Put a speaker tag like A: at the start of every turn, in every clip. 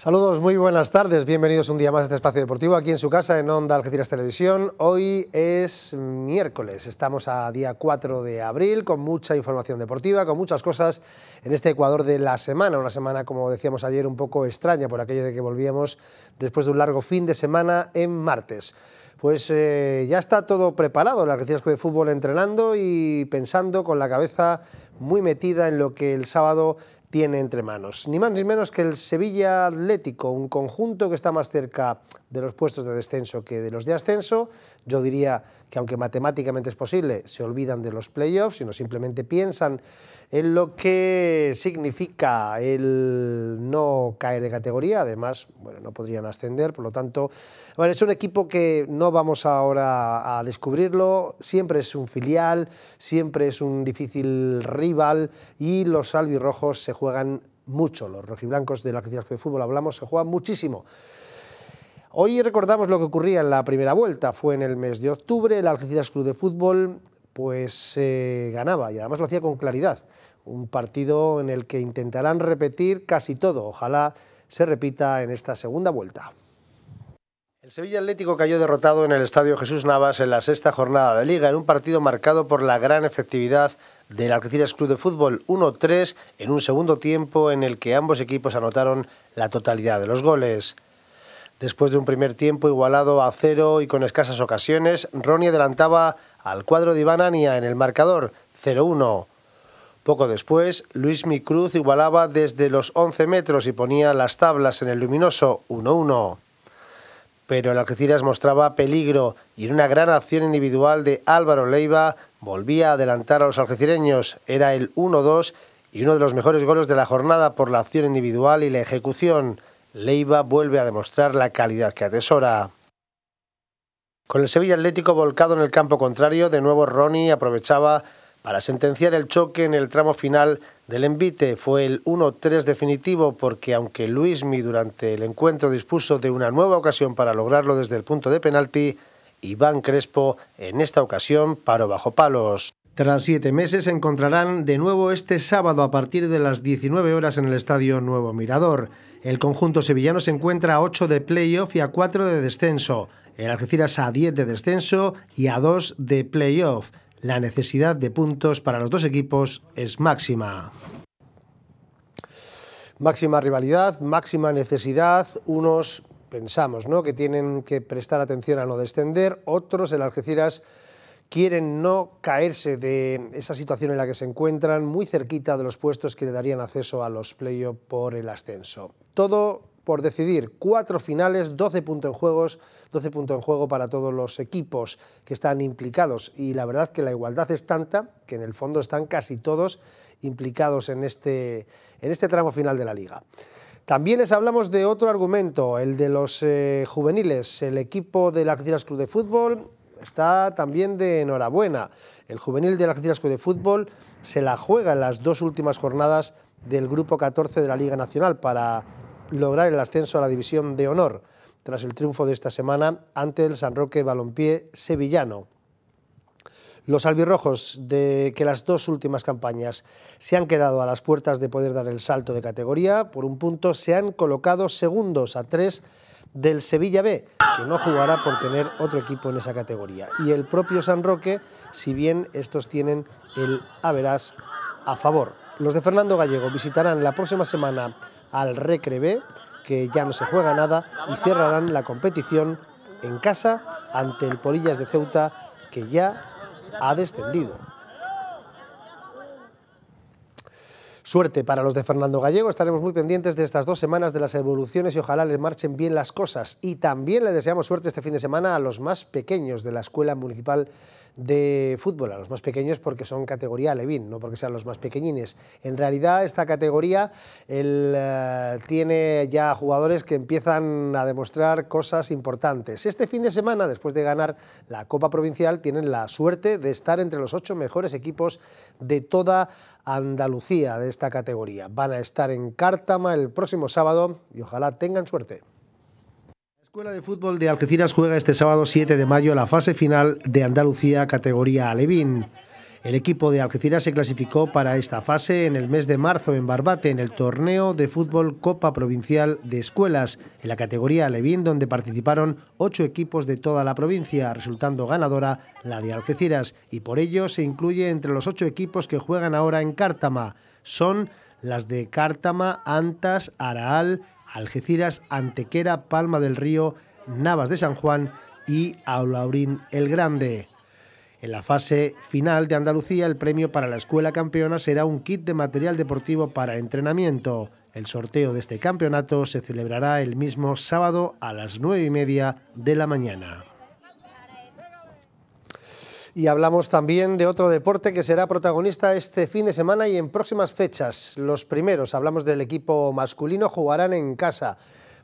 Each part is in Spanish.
A: Saludos, muy buenas tardes. Bienvenidos un día más a este espacio deportivo aquí en su casa en Onda Algeciras Televisión. Hoy es miércoles, estamos a día 4 de abril con mucha información deportiva, con muchas cosas en este Ecuador de la semana. Una semana, como decíamos ayer, un poco extraña por aquello de que volvíamos después de un largo fin de semana en martes pues eh, ya está todo preparado, la Algeciras de Fútbol entrenando y pensando con la cabeza muy metida en lo que el sábado tiene entre manos. Ni más ni menos que el Sevilla Atlético, un conjunto que está más cerca de los puestos de descenso que de los de ascenso. Yo diría que aunque matemáticamente es posible, se olvidan de los playoffs, sino simplemente piensan en lo que significa el no caer de categoría. Además, bueno, no podrían ascender, por lo tanto, bueno, es un equipo que no vamos ahora a descubrirlo. Siempre es un filial, siempre es un difícil rival y los albirrojos se juegan mucho. Los rojiblancos de la Club de fútbol hablamos se juegan muchísimo. Hoy recordamos lo que ocurría en la primera vuelta, fue en el mes de octubre, el Algeciras Club de Fútbol pues eh, ganaba y además lo hacía con claridad. Un partido en el que intentarán repetir casi todo, ojalá se repita en esta segunda vuelta. El Sevilla Atlético cayó derrotado en el Estadio Jesús Navas en la sexta jornada de Liga, en un partido marcado por la gran efectividad del Algeciras Club de Fútbol 1-3 en un segundo tiempo en el que ambos equipos anotaron la totalidad de los goles. Después de un primer tiempo igualado a cero y con escasas ocasiones, Ronnie adelantaba al cuadro de Ania en el marcador 0-1. Poco después, Luis Micruz igualaba desde los 11 metros y ponía las tablas en el luminoso 1-1 pero el Algeciras mostraba peligro y en una gran acción individual de Álvaro Leiva volvía a adelantar a los algecireños. Era el 1-2 y uno de los mejores goles de la jornada por la acción individual y la ejecución. Leiva vuelve a demostrar la calidad que atesora. Con el Sevilla Atlético volcado en el campo contrario, de nuevo Ronnie aprovechaba para sentenciar el choque en el tramo final del envite. Fue el 1-3 definitivo porque aunque Luismi durante el encuentro dispuso de una nueva ocasión para lograrlo desde el punto de penalti, Iván Crespo en esta ocasión paró bajo palos. Tras siete meses se encontrarán de nuevo este sábado a partir de las 19 horas en el Estadio Nuevo Mirador. El conjunto sevillano se encuentra a 8 de playoff y a 4 de descenso. El Algeciras a 10 de descenso y a 2 de playoff la necesidad de puntos para los dos equipos es máxima. Máxima rivalidad, máxima necesidad, unos pensamos ¿no? que tienen que prestar atención a no descender, otros en Algeciras quieren no caerse de esa situación en la que se encuentran, muy cerquita de los puestos que le darían acceso a los playoffs por el ascenso. Todo por decidir. Cuatro finales, 12 puntos en juegos, 12 puntos en juego para todos los equipos que están implicados. Y la verdad que la igualdad es tanta que en el fondo están casi todos implicados en este, en este tramo final de la liga. También les hablamos de otro argumento, el de los eh, juveniles. El equipo del Algeciras Club de Fútbol está también de enhorabuena. El juvenil del Algeciras Club de Fútbol se la juega en las dos últimas jornadas del Grupo 14 de la Liga Nacional para lograr el ascenso a la división de honor tras el triunfo de esta semana ante el San Roque Balompié sevillano. Los albirrojos, de que las dos últimas campañas se han quedado a las puertas de poder dar el salto de categoría, por un punto se han colocado segundos a tres del Sevilla B, que no jugará por tener otro equipo en esa categoría. Y el propio San Roque, si bien estos tienen el Averas a favor. Los de Fernando Gallego visitarán la próxima semana al Recreve, que ya no se juega nada, y cerrarán la competición en casa ante el Polillas de Ceuta, que ya ha descendido. Suerte para los de Fernando Gallego, estaremos muy pendientes de estas dos semanas de las evoluciones y ojalá les marchen bien las cosas. Y también le deseamos suerte este fin de semana a los más pequeños de la Escuela Municipal de Fútbol, a los más pequeños porque son categoría Levín, no porque sean los más pequeñines. En realidad esta categoría él eh, tiene ya jugadores que empiezan a demostrar cosas importantes. Este fin de semana, después de ganar la Copa Provincial, tienen la suerte de estar entre los ocho mejores equipos de toda Andalucía de esta categoría. Van a estar en Cártama el próximo sábado y ojalá tengan suerte. La Escuela de Fútbol de Algeciras juega este sábado 7 de mayo la fase final de Andalucía categoría Alevín. El equipo de Algeciras se clasificó para esta fase en el mes de marzo en Barbate en el torneo de fútbol Copa Provincial de Escuelas, en la categoría Levín, donde participaron ocho equipos de toda la provincia, resultando ganadora la de Algeciras, y por ello se incluye entre los ocho equipos que juegan ahora en Cártama. Son las de Cártama, Antas, Araal, Algeciras, Antequera, Palma del Río, Navas de San Juan y Aulaurín el Grande. En la fase final de Andalucía, el premio para la escuela campeona será un kit de material deportivo para entrenamiento. El sorteo de este campeonato se celebrará el mismo sábado a las 9 y media de la mañana. Y hablamos también de otro deporte que será protagonista este fin de semana y en próximas fechas. Los primeros, hablamos del equipo masculino, jugarán en casa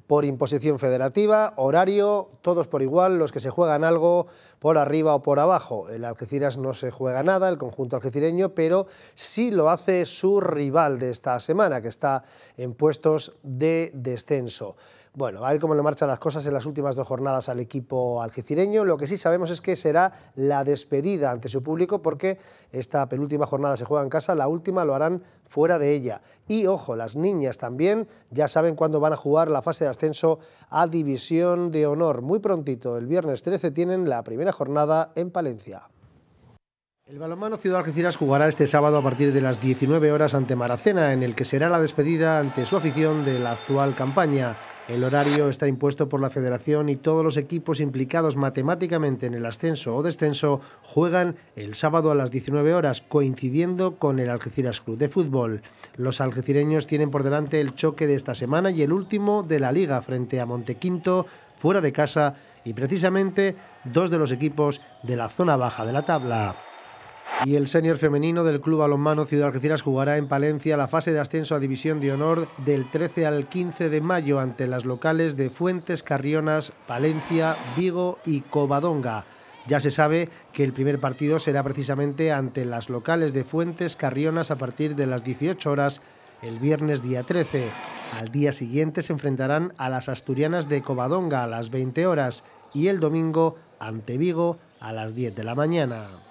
A: por imposición federativa, horario, todos por igual, los que se juegan algo por arriba o por abajo. El Algeciras no se juega nada, el conjunto algecireño, pero sí lo hace su rival de esta semana, que está en puestos de descenso. Bueno, a ver cómo le marchan las cosas en las últimas dos jornadas al equipo algecireño. Lo que sí sabemos es que será la despedida ante su público porque esta penúltima jornada se juega en casa, la última lo harán fuera de ella. Y ojo, las niñas también ya saben cuándo van a jugar la fase de ascenso a División de Honor. Muy prontito, el viernes 13, tienen la primera jornada en Palencia. El balonmano Ciudad Algeciras jugará este sábado a partir de las 19 horas ante Maracena, en el que será la despedida ante su afición de la actual campaña. El horario está impuesto por la federación y todos los equipos implicados matemáticamente en el ascenso o descenso juegan el sábado a las 19 horas, coincidiendo con el Algeciras Club de Fútbol. Los algecireños tienen por delante el choque de esta semana y el último de la liga frente a Montequinto, fuera de casa, y precisamente dos de los equipos de la zona baja de la tabla. Y el senior femenino del Club Balonmano Ciudad Algeciras jugará en Palencia la fase de ascenso a División de Honor del 13 al 15 de mayo ante las locales de Fuentes, Carrionas, Palencia, Vigo y Covadonga. Ya se sabe que el primer partido será precisamente ante las locales de Fuentes, Carrionas a partir de las 18 horas el viernes día 13. Al día siguiente se enfrentarán a las asturianas de Covadonga a las 20 horas y el domingo ante Vigo a las 10 de la mañana.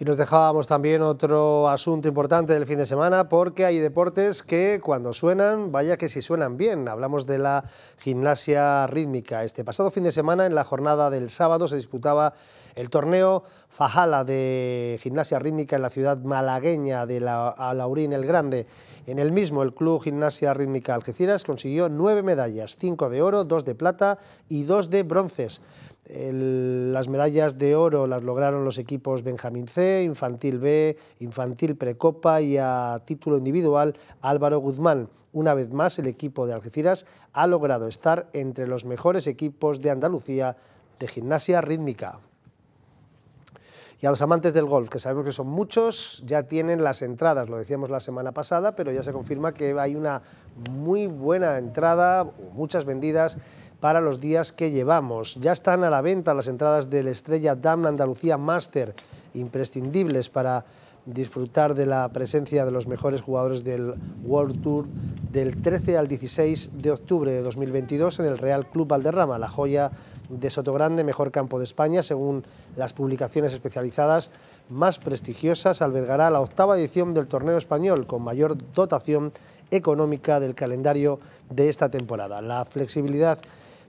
A: Y nos dejábamos también otro asunto importante del fin de semana porque hay deportes que cuando suenan, vaya que si suenan bien. Hablamos de la gimnasia rítmica. Este pasado fin de semana, en la jornada del sábado, se disputaba el torneo Fajala de gimnasia rítmica en la ciudad malagueña de la, Alaurín el Grande. En el mismo, el Club Gimnasia Rítmica Algeciras consiguió nueve medallas, cinco de oro, dos de plata y dos de bronces las medallas de oro las lograron los equipos Benjamín C, Infantil B, Infantil Precopa y a título individual Álvaro Guzmán. Una vez más, el equipo de Algeciras ha logrado estar entre los mejores equipos de Andalucía de gimnasia rítmica. Y a los amantes del golf, que sabemos que son muchos, ya tienen las entradas, lo decíamos la semana pasada, pero ya se confirma que hay una muy buena entrada, muchas vendidas para los días que llevamos. Ya están a la venta las entradas del Estrella Damna Andalucía Master, imprescindibles para disfrutar de la presencia de los mejores jugadores del World Tour del 13 al 16 de octubre de 2022 en el Real Club Valderrama, la joya de Sotogrande, mejor campo de España, según las publicaciones especializadas más prestigiosas, albergará la octava edición del torneo español con mayor dotación económica del calendario de esta temporada. La flexibilidad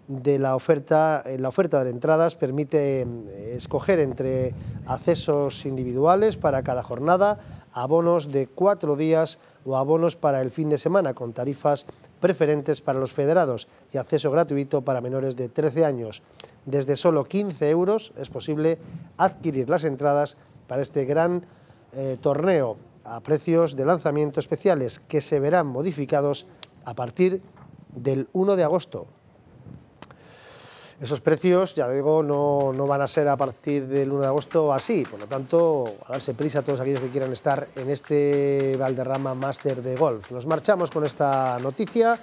A: de la oferta, eh, la oferta de entradas permite eh, escoger entre accesos individuales para cada jornada, abonos de cuatro días o abonos para el fin de semana con tarifas preferentes para los federados y acceso gratuito para menores de 13 años. Desde solo 15 euros es posible adquirir las entradas para este gran eh, torneo a precios de lanzamiento especiales que se verán modificados a partir del 1 de agosto. Esos precios, ya digo, no, van a ser a partir del 1 de agosto así, por lo tanto, a darse prisa a todos aquellos que quieran estar en este Valderrama Master de Golf. Nos marchamos con esta noticia.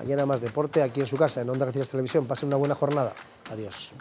A: Mañana más deporte aquí en su casa, en Onda Castilla Televisión. Pasen una buena jornada. Adiós.